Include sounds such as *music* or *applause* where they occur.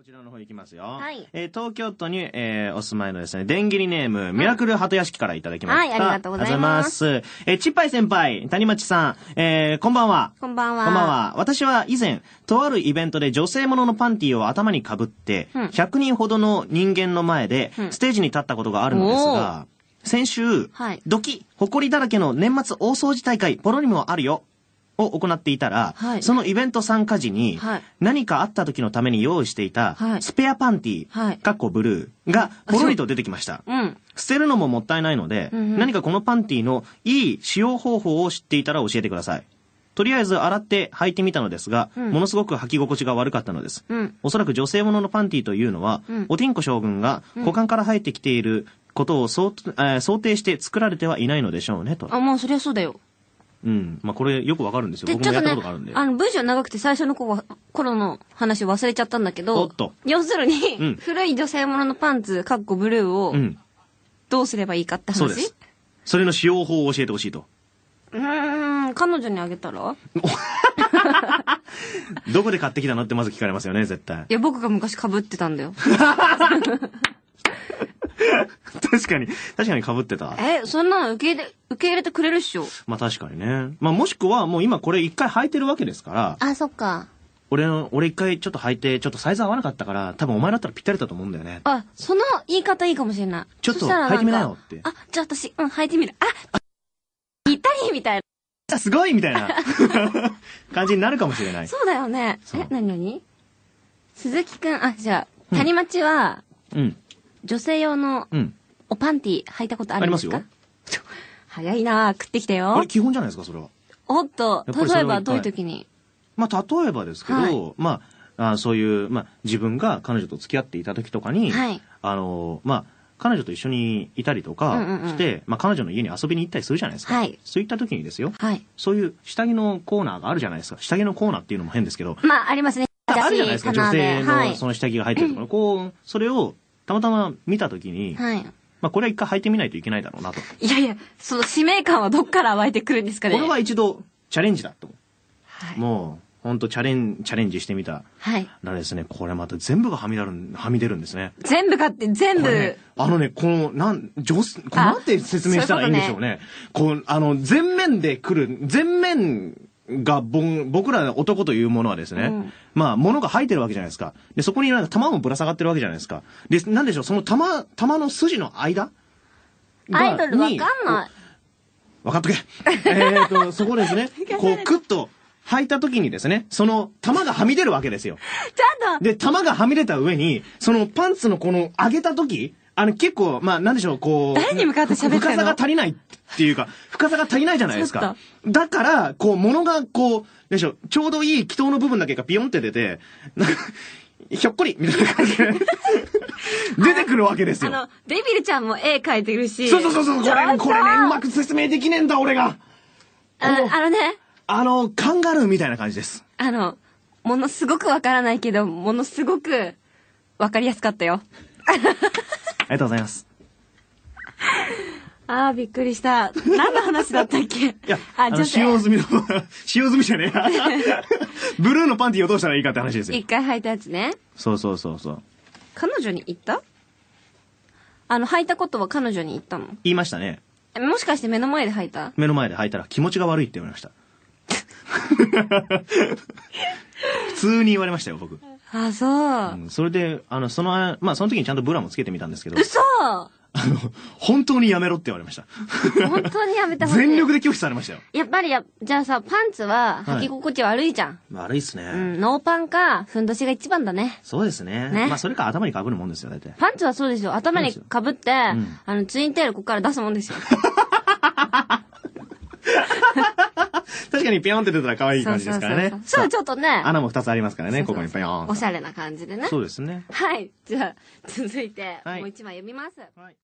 こちらの方行きますよ。はい。えー、東京都に、えー、お住まいのですね、電切りネーム、ミラクル鳩屋敷からいただきました。はい、ありがとうございます。ますえー、ちっぱい先輩、谷町さん、えー、こんばんは。こんばんは。こんばんは。私は以前、とあるイベントで女性もののパンティを頭にかぶって、うん、100人ほどの人間の前で、ステージに立ったことがあるのですが、うん先週、はい、ドキ、誇りだらけの年末大掃除大会、ポロにもあるよ。を行っていたら、はい、そのイベント参加時に、はい、何かあった時のために用意していた、スペアパンティ、はい、かっこブルーがポロリと出てきました。うん、捨てるのももったいないので、うんうん、何かこのパンティのいい使用方法を知っていたら教えてください。とりあえず洗って履いてみたのですが、うん、ものすごく履き心地が悪かったのです。うん、おそらく女性もののパンティというのは、うん、おてんこ将軍が股間から生えてきていることを想,、えー、想定して作られてはいないのでしょうね、と。あ、まあそりゃそうだよ。うん。まあ、これよくわかるんですよ。僕もやったことがあるんで。あの、文章長くて最初の頃頃の話忘れちゃったんだけど、おっと。要するに、うん、古い女性もののパンツ、カッコブルーを、どうすればいいかって話そうです。それの使用法を教えてほしいと。うん、彼女にあげたら *laughs* どこで買ってきたのってまず聞かれますよね、絶対。いや、僕が昔被ってたんだよ。*laughs* 確かに、確かに被ってた。え、そんなの受け入れ、受け入れてくれるっしょ。まあ確かにね。まあもしくは、もう今これ一回履いてるわけですから。あ、そっか。俺の、俺一回ちょっと履いて、ちょっとサイズ合わなかったから、多分お前だったらぴったりだと思うんだよね。あ、その言い方いいかもしれない。ちょっと履いてみなよって。あ、じゃあ私、うん、履いてみる。あ、ぴったりみたいな。すごいみたいな感じになるかもしれない。そうだよね。え、なになに鈴木くん、あ、じゃあ、谷町は、うん。女性用の、うん。おパンティ履いたことありますかありますよ。早いな食ってきたよ。あれ基本じゃないですか、それは。おっと、例えばどういう時にまあ、例えばですけど、はい、まあ、あそういう、まあ、自分が彼女と付き合っていた時とかに、はい、あの、まあ、彼女と一緒にいたりとかして、うんうんうん、まあ、彼女の家に遊びに行ったりするじゃないですか。はい、そういった時にですよ、はい、そういう下着のコーナーがあるじゃないですか。下着のコーナーっていうのも変ですけど。まあ、ありますね。あるじゃないですか、女性のその下着が入ってるとか、はい、こう、それをたまたま見た時に、はい、まあ、これは一回履いてみないといけないだろうなと。いやいや、その使命感はどっから湧いてくるんですかね。これは一度、チャレンジだと、はい。もう、本当チャレン、チャレンジしてみた。はい。らですね、これまた全部がはみ出る、はみ出るんですね。全部かって、全部、ね。あのね、この、なん、上手、こなんて説明したらいいんでしょうね。ううこねこう、あの、全面で来る、全面が、僕ら男というものはですね、うん、まあ、物が入ってるわけじゃないですか。で、そこになんか玉もぶら下がってるわけじゃないですか。で、なんでしょう、その玉、玉の筋の間アイドルわかんない。分かっとけ。*laughs* えっと、そこですね、こう、クッと、履いた時にですね、その、玉がはみ出るわけですよ。ちゃんとで、玉がはみ出た上に、そのパンツのこの、上げた時、あの、結構、まあ、なんでしょう、こう。誰に向かって喋って深さが足りないっていうか、深さが足りないじゃないですか。だから、こう、物が、こう、でしょう、ちょうどいい気筒の部分だけがビヨンって出て、なんか、ひょっこりみたいな感じで *laughs* 出てくるわけですよ。あの、デビルちゃんも絵描いてるし。そうそうそうそう、これ、これね、うまく説明できねえんだ、俺が。あのあのね。あの、カンガルーみたいな感じです。あの、ものすごくわからないけど、ものすごくわかりやすかったよ。ありがとうございます。*laughs* ああ、びっくりした。何の話だったっけいや、あ、女性。使用済みの、*laughs* 使用済みじゃねえ。*laughs* ブルーのパンティをどうしたらいいかって話ですよ。一回履いたやつね。そうそうそうそう。彼女に言ったあの、履いたことは彼女に言ったの言いましたね。もしかして目の前で履いた目の前で履いたら気持ちが悪いって言われました。普通に言われましたよ、僕。あ、そう。それで、あの、その、まあ、その時にちゃんとブラもつけてみたんですけど。嘘あの、本当にやめろって言われました。本当にやめた方がいい。全力で拒否されましたよ。やっぱりや、じゃあさ、パンツは履き心地悪いじゃん。はい、悪いっすね。うん、ノーパンか、ふんどしが一番だね。そうですね。ねまあ、それか頭に被るもんですよ、大体。パンツはそうですよ。頭に被って、うん、あの、ツインテールここから出すもんですよ。確かにぴョんって出たら可愛い感じですからね。そうちょっとね。穴も二つありますからね、ここにぴョん。おしゃれな感じでね。そうですね。はい。じゃあ、続いて、もう一枚読みます。はい